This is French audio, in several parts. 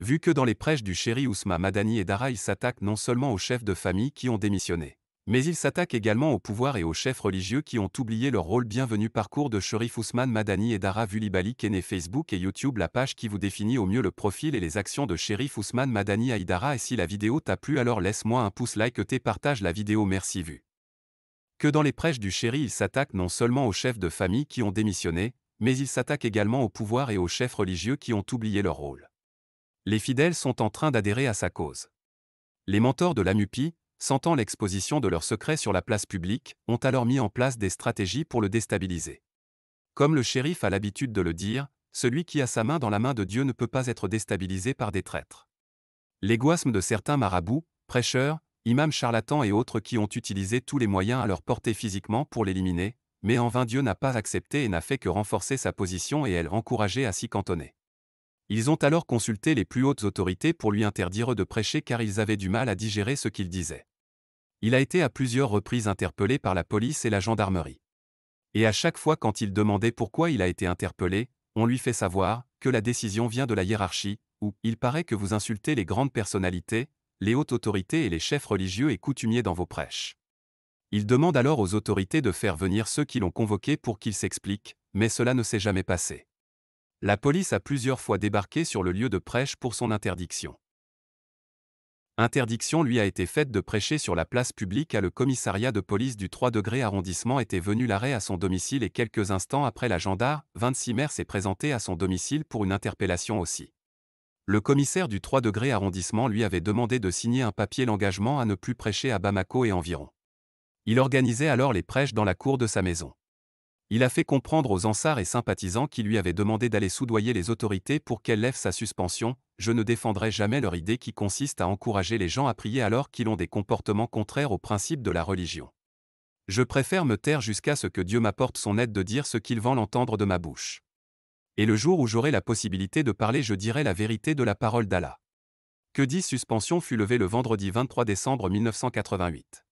vu que dans les prêches du chéri Ousma Madani et Dara ils s'attaquent non seulement aux chefs de famille qui ont démissionné, mais ils s'attaquent également au pouvoir et aux chefs religieux qui ont oublié leur rôle Bienvenue parcours de Sherif Ousmane Madani et Dara Vulibali kené Facebook et YouTube la page qui vous définit au mieux le profil et les actions de shérif Ousmane Madani Aïdara et si la vidéo t'a plu alors laisse-moi un pouce like et partage la vidéo merci vu. Que dans les prêches du chéri ils s'attaquent non seulement aux chefs de famille qui ont démissionné, mais ils s'attaquent également au pouvoir et aux chefs religieux qui ont oublié leur rôle les fidèles sont en train d'adhérer à sa cause. Les mentors de l'AMUPI, sentant l'exposition de leurs secrets sur la place publique, ont alors mis en place des stratégies pour le déstabiliser. Comme le shérif a l'habitude de le dire, celui qui a sa main dans la main de Dieu ne peut pas être déstabilisé par des traîtres. L'égoïsme de certains marabouts, prêcheurs, imams charlatans et autres qui ont utilisé tous les moyens à leur portée physiquement pour l'éliminer, mais en vain Dieu n'a pas accepté et n'a fait que renforcer sa position et elle encourager à s'y cantonner. Ils ont alors consulté les plus hautes autorités pour lui interdire de prêcher car ils avaient du mal à digérer ce qu'il disait. Il a été à plusieurs reprises interpellé par la police et la gendarmerie. Et à chaque fois quand il demandait pourquoi il a été interpellé, on lui fait savoir que la décision vient de la hiérarchie, où il paraît que vous insultez les grandes personnalités, les hautes autorités et les chefs religieux et coutumiers dans vos prêches. Il demande alors aux autorités de faire venir ceux qui l'ont convoqué pour qu'ils s'expliquent, mais cela ne s'est jamais passé. La police a plusieurs fois débarqué sur le lieu de prêche pour son interdiction. Interdiction lui a été faite de prêcher sur la place publique à le commissariat de police du 3 degré arrondissement était venu l'arrêt à son domicile et quelques instants après la gendarme, 26 mères s'est présenté à son domicile pour une interpellation aussi. Le commissaire du 3 degré arrondissement lui avait demandé de signer un papier l'engagement à ne plus prêcher à Bamako et environ. Il organisait alors les prêches dans la cour de sa maison il a fait comprendre aux ansars et sympathisants qui lui avaient demandé d'aller soudoyer les autorités pour qu'elles lèvent sa suspension, je ne défendrai jamais leur idée qui consiste à encourager les gens à prier alors qu'ils ont des comportements contraires aux principes de la religion. Je préfère me taire jusqu'à ce que Dieu m'apporte son aide de dire ce qu'il vend l'entendre de ma bouche. Et le jour où j'aurai la possibilité de parler, je dirai la vérité de la parole d'Allah. Que dit suspension fut levée le vendredi 23 décembre 1988.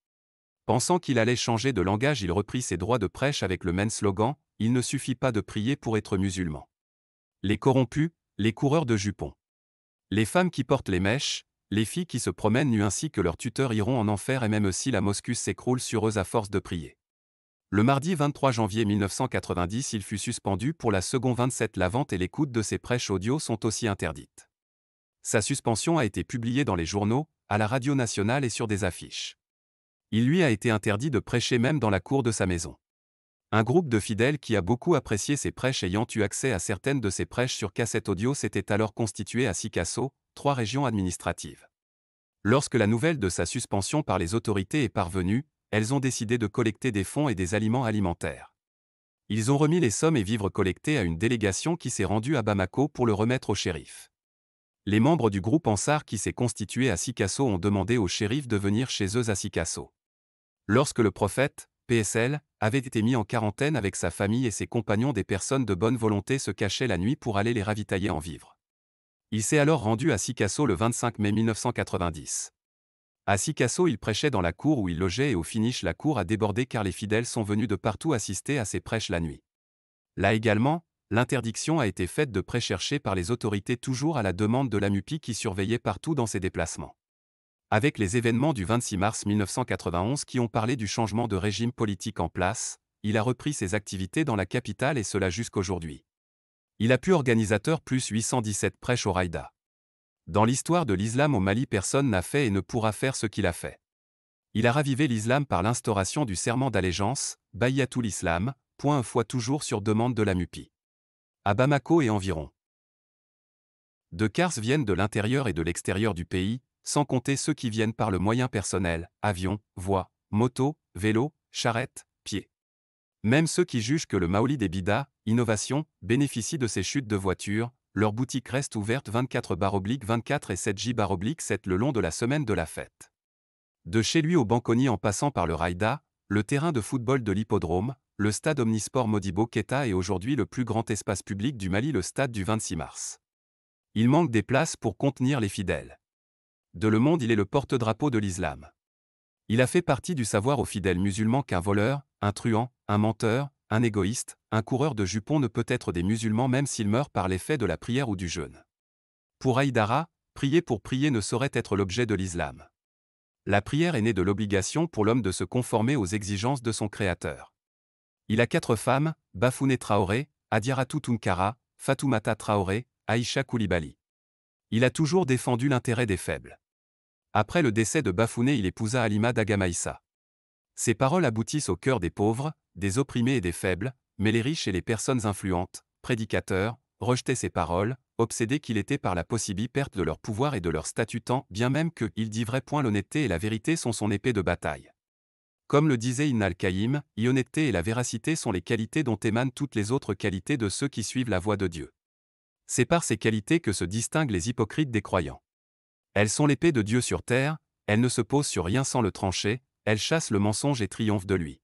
Pensant qu'il allait changer de langage, il reprit ses droits de prêche avec le même slogan Il ne suffit pas de prier pour être musulman. Les corrompus, les coureurs de jupons. Les femmes qui portent les mèches, les filles qui se promènent nues ainsi que leurs tuteurs iront en enfer et même si la mosquée s'écroule sur eux à force de prier. Le mardi 23 janvier 1990, il fut suspendu pour la seconde 27. La vente et l'écoute de ses prêches audio sont aussi interdites. Sa suspension a été publiée dans les journaux, à la radio nationale et sur des affiches il lui a été interdit de prêcher même dans la cour de sa maison. Un groupe de fidèles qui a beaucoup apprécié ses prêches ayant eu accès à certaines de ses prêches sur cassette audio s'était alors constitué à Sikasso, trois régions administratives. Lorsque la nouvelle de sa suspension par les autorités est parvenue, elles ont décidé de collecter des fonds et des aliments alimentaires. Ils ont remis les sommes et vivres collectés à une délégation qui s'est rendue à Bamako pour le remettre au shérif. Les membres du groupe Ansar qui s'est constitué à Sikasso ont demandé au shérif de venir chez eux à Sikasso. Lorsque le prophète, PSL, avait été mis en quarantaine avec sa famille et ses compagnons, des personnes de bonne volonté se cachaient la nuit pour aller les ravitailler en vivre. Il s'est alors rendu à Sicasso le 25 mai 1990. À Sicasso, il prêchait dans la cour où il logeait et au finish, la cour a débordé car les fidèles sont venus de partout assister à ses prêches la nuit. Là également, l'interdiction a été faite de prêcher par les autorités toujours à la demande de la qui surveillait partout dans ses déplacements. Avec les événements du 26 mars 1991 qui ont parlé du changement de régime politique en place, il a repris ses activités dans la capitale et cela jusqu'aujourd'hui. Il a pu organisateur plus 817 prêches au Raïda. Dans l'histoire de l'islam au Mali, personne n'a fait et ne pourra faire ce qu'il a fait. Il a ravivé l'islam par l'instauration du serment d'allégeance, Bayatou l'Islam » point un fois toujours sur demande de la MUPI. À Bamako et environ. De Kars viennent de l'intérieur et de l'extérieur du pays, sans compter ceux qui viennent par le moyen personnel, avion, voie, moto, vélo, charrette, pied. Même ceux qui jugent que le Maoli des Bida, Innovation, bénéficie de ces chutes de voitures, leur boutique reste ouverte 24 24 et 7J 7 le long de la semaine de la fête. De chez lui au Banconi en passant par le Raïda, le terrain de football de l'hippodrome, le stade omnisport Modibo Keta est aujourd'hui le plus grand espace public du Mali, le stade du 26 mars. Il manque des places pour contenir les fidèles de Le Monde il est le porte-drapeau de l'islam. Il a fait partie du savoir aux fidèles musulmans qu'un voleur, un truand, un menteur, un égoïste, un coureur de jupons ne peut être des musulmans même s'il meurt par l'effet de la prière ou du jeûne. Pour Aïdara, prier pour prier ne saurait être l'objet de l'islam. La prière est née de l'obligation pour l'homme de se conformer aux exigences de son Créateur. Il a quatre femmes, Bafouné Traoré, Adiratu Tunkara, Fatoumata Traoré, Aïcha Koulibaly. Il a toujours défendu l'intérêt des faibles. Après le décès de Bafouné, il épousa Alima d'Agamaïssa. Ses paroles aboutissent au cœur des pauvres, des opprimés et des faibles, mais les riches et les personnes influentes, prédicateurs, rejetaient ses paroles, obsédés qu'il était par la possible perte de leur pouvoir et de leur statut tant bien même que, il dit vrai point l'honnêteté et la vérité sont son épée de bataille. Comme le disait Ibn al l'honnêteté et la véracité sont les qualités dont émanent toutes les autres qualités de ceux qui suivent la voie de Dieu. C'est par ces qualités que se distinguent les hypocrites des croyants. Elles sont l'épée de Dieu sur terre, elles ne se posent sur rien sans le trancher, elles chassent le mensonge et triomphent de lui.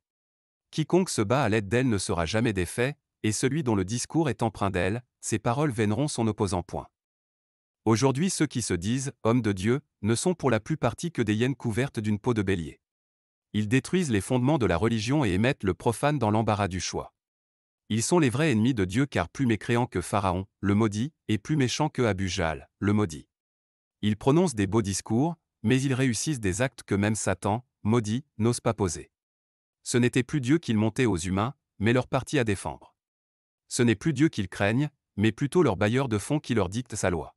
Quiconque se bat à l'aide d'elles ne sera jamais défait, et celui dont le discours est empreint d'elle, ses paroles veineront son opposant point. Aujourd'hui ceux qui se disent « hommes de Dieu » ne sont pour la plus partie que des hyènes couvertes d'une peau de bélier. Ils détruisent les fondements de la religion et émettent le profane dans l'embarras du choix. Ils sont les vrais ennemis de Dieu car plus mécréants que Pharaon, le maudit, et plus méchants que Abujal, le maudit. Ils prononcent des beaux discours, mais ils réussissent des actes que même Satan, maudit, n'ose pas poser. Ce n'était plus Dieu qu'ils montaient aux humains, mais leur parti à défendre. Ce n'est plus Dieu qu'ils craignent, mais plutôt leur bailleur de fonds qui leur dicte sa loi.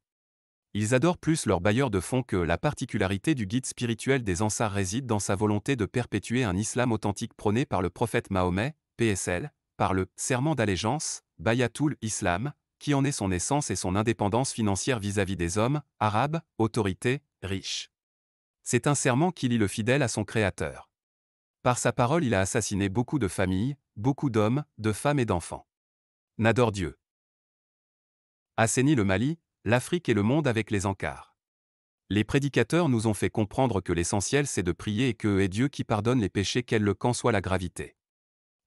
Ils adorent plus leur bailleur de fonds que la particularité du guide spirituel des Ansar réside dans sa volonté de perpétuer un islam authentique prôné par le prophète Mahomet, PSL, par le serment d'allégeance, Bayatul Islam, qui en est son essence et son indépendance financière vis-à-vis des hommes, arabes, autorités, riches. C'est un serment qui lie le fidèle à son Créateur. Par sa parole il a assassiné beaucoup de familles, beaucoup d'hommes, de femmes et d'enfants. N'adore Dieu. Assainit le Mali, l'Afrique et le monde avec les encarts. Les prédicateurs nous ont fait comprendre que l'essentiel c'est de prier et que est Dieu qui pardonne les péchés qu'elle le camp soit la gravité.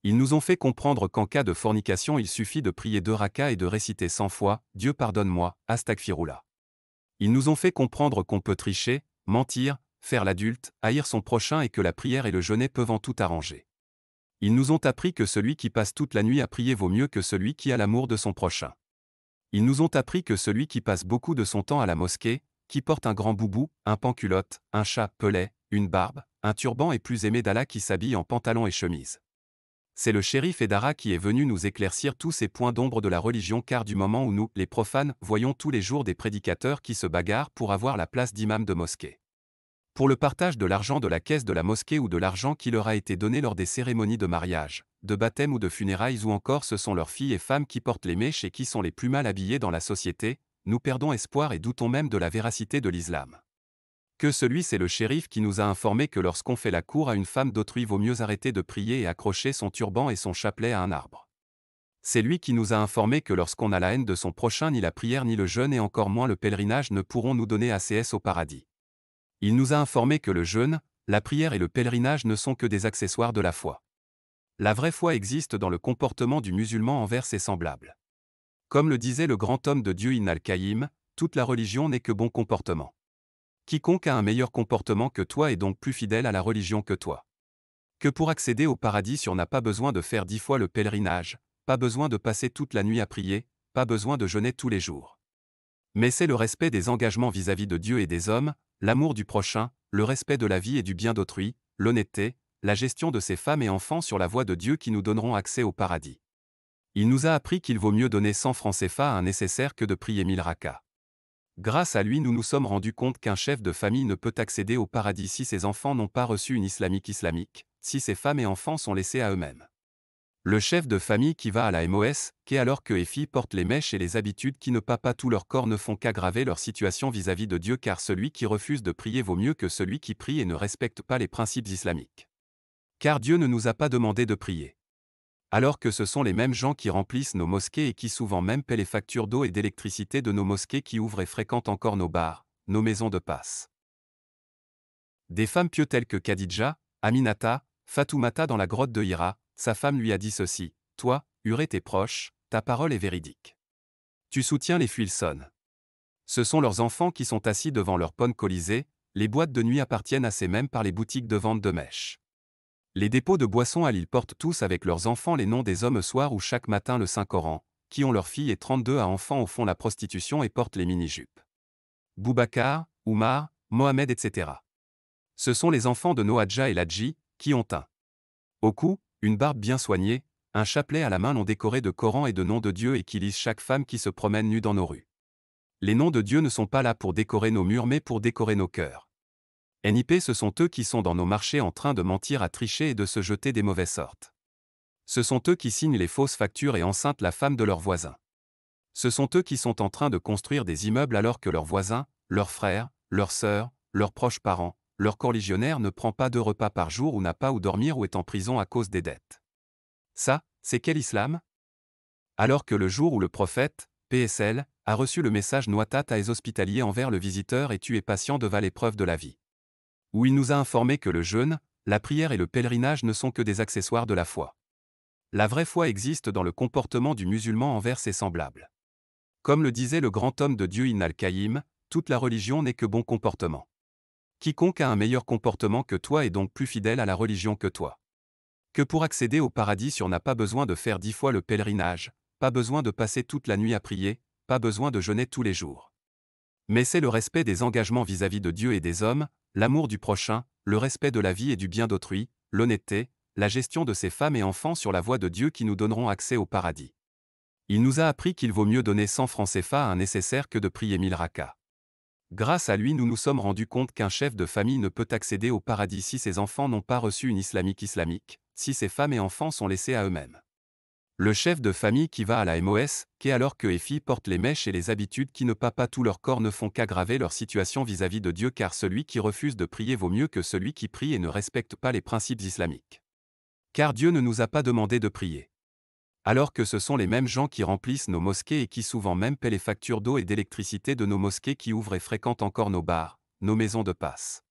Ils nous ont fait comprendre qu'en cas de fornication il suffit de prier deux rakas et de réciter cent fois « Dieu pardonne-moi », Astagfirullah. Ils nous ont fait comprendre qu'on peut tricher, mentir, faire l'adulte, haïr son prochain et que la prière et le jeûner peuvent en tout arranger. Ils nous ont appris que celui qui passe toute la nuit à prier vaut mieux que celui qui a l'amour de son prochain. Ils nous ont appris que celui qui passe beaucoup de son temps à la mosquée, qui porte un grand boubou, un panculotte, un chat pelet, une barbe, un turban est plus aimé d'Allah qui s'habille en pantalon et chemise c'est le shérif Edara qui est venu nous éclaircir tous ces points d'ombre de la religion car du moment où nous, les profanes, voyons tous les jours des prédicateurs qui se bagarrent pour avoir la place d'imam de mosquée. Pour le partage de l'argent de la caisse de la mosquée ou de l'argent qui leur a été donné lors des cérémonies de mariage, de baptême ou de funérailles ou encore ce sont leurs filles et femmes qui portent les mèches et qui sont les plus mal habillées dans la société, nous perdons espoir et doutons même de la véracité de l'islam que celui c'est le shérif qui nous a informé que lorsqu'on fait la cour à une femme d'autrui vaut mieux arrêter de prier et accrocher son turban et son chapelet à un arbre. C'est lui qui nous a informé que lorsqu'on a la haine de son prochain ni la prière ni le jeûne et encore moins le pèlerinage ne pourront nous donner ACS au paradis. Il nous a informé que le jeûne, la prière et le pèlerinage ne sont que des accessoires de la foi. La vraie foi existe dans le comportement du musulman envers ses semblables. Comme le disait le grand homme de Dieu Ibn al toute la religion n'est que bon comportement. Quiconque a un meilleur comportement que toi est donc plus fidèle à la religion que toi. Que pour accéder au paradis on n'a pas besoin de faire dix fois le pèlerinage, pas besoin de passer toute la nuit à prier, pas besoin de jeûner tous les jours. Mais c'est le respect des engagements vis-à-vis de Dieu et des hommes, l'amour du prochain, le respect de la vie et du bien d'autrui, l'honnêteté, la gestion de ses femmes et enfants sur la voie de Dieu qui nous donneront accès au paradis. Il nous a appris qu'il vaut mieux donner 100 francs CFA à un nécessaire que de prier 1000 rakas. Grâce à lui nous nous sommes rendus compte qu'un chef de famille ne peut accéder au paradis si ses enfants n'ont pas reçu une islamique islamique, si ses femmes et enfants sont laissés à eux-mêmes. Le chef de famille qui va à la MOS, qu'est alors que Effi porte les mèches et les habitudes qui ne pas tout leur corps ne font qu'aggraver leur situation vis à -vis de Dieu car celui qui refuse de prier vaut mieux que celui qui prie et ne respecte pas les principes islamiques. Car Dieu ne nous a pas demandé de prier alors que ce sont les mêmes gens qui remplissent nos mosquées et qui souvent même paient les factures d'eau et d'électricité de nos mosquées qui ouvrent et fréquentent encore nos bars, nos maisons de passe. Des femmes pieux telles que Khadija, Aminata, Fatoumata dans la grotte de Hira, sa femme lui a dit ceci Toi, Huré tes proches, ta parole est véridique. Tu soutiens les Fuilson. Ce sont leurs enfants qui sont assis devant leur pommes colisées, les boîtes de nuit appartiennent à ces mêmes par les boutiques de vente de mèches. Les dépôts de boissons à l'île portent tous avec leurs enfants les noms des hommes soir ou chaque matin le Saint-Coran, qui ont leurs filles et 32 à enfants au fond la prostitution et portent les mini-jupes. Boubacar, Oumar, Mohamed, etc. Ce sont les enfants de Noadja et Ladji, qui ont un. Au cou, une barbe bien soignée, un chapelet à la main l'ont décoré de Coran et de noms de Dieu et qui lisent chaque femme qui se promène nue dans nos rues. Les noms de Dieu ne sont pas là pour décorer nos murs mais pour décorer nos cœurs. NIP ce sont eux qui sont dans nos marchés en train de mentir à tricher et de se jeter des mauvaises sortes. Ce sont eux qui signent les fausses factures et enceintent la femme de leurs voisins. Ce sont eux qui sont en train de construire des immeubles alors que leurs voisins, leurs frères, leurs sœurs, leurs proches parents, leur correligionnaire ne prend pas deux repas par jour ou n'a pas où dormir ou est en prison à cause des dettes. Ça, c'est quel islam Alors que le jour où le prophète, PSL, a reçu le message Noitat à hospitalier envers le visiteur et tu es patient devant l'épreuve de la vie où il nous a informé que le jeûne, la prière et le pèlerinage ne sont que des accessoires de la foi. La vraie foi existe dans le comportement du musulman envers ses semblables. Comme le disait le grand homme de Dieu Ibn al toute la religion n'est que bon comportement. Quiconque a un meilleur comportement que toi est donc plus fidèle à la religion que toi. Que pour accéder au paradis on n'a pas besoin de faire dix fois le pèlerinage, pas besoin de passer toute la nuit à prier, pas besoin de jeûner tous les jours. Mais c'est le respect des engagements vis-à-vis de Dieu et des hommes, l'amour du prochain, le respect de la vie et du bien d'autrui, l'honnêteté, la gestion de ses femmes et enfants sur la voie de Dieu qui nous donneront accès au paradis. Il nous a appris qu'il vaut mieux donner 100 francs CFA à un nécessaire que de prier 1000 rakas. Grâce à lui, nous nous sommes rendus compte qu'un chef de famille ne peut accéder au paradis si ses enfants n'ont pas reçu une islamique islamique, si ses femmes et enfants sont laissés à eux-mêmes. Le chef de famille qui va à la MOS, qu'est alors que Efi portent les mèches et les habitudes qui ne pas tout leur corps ne font qu'aggraver leur situation vis-à-vis -vis de Dieu car celui qui refuse de prier vaut mieux que celui qui prie et ne respecte pas les principes islamiques. Car Dieu ne nous a pas demandé de prier. Alors que ce sont les mêmes gens qui remplissent nos mosquées et qui souvent même paient les factures d'eau et d'électricité de nos mosquées qui ouvrent et fréquentent encore nos bars, nos maisons de passe.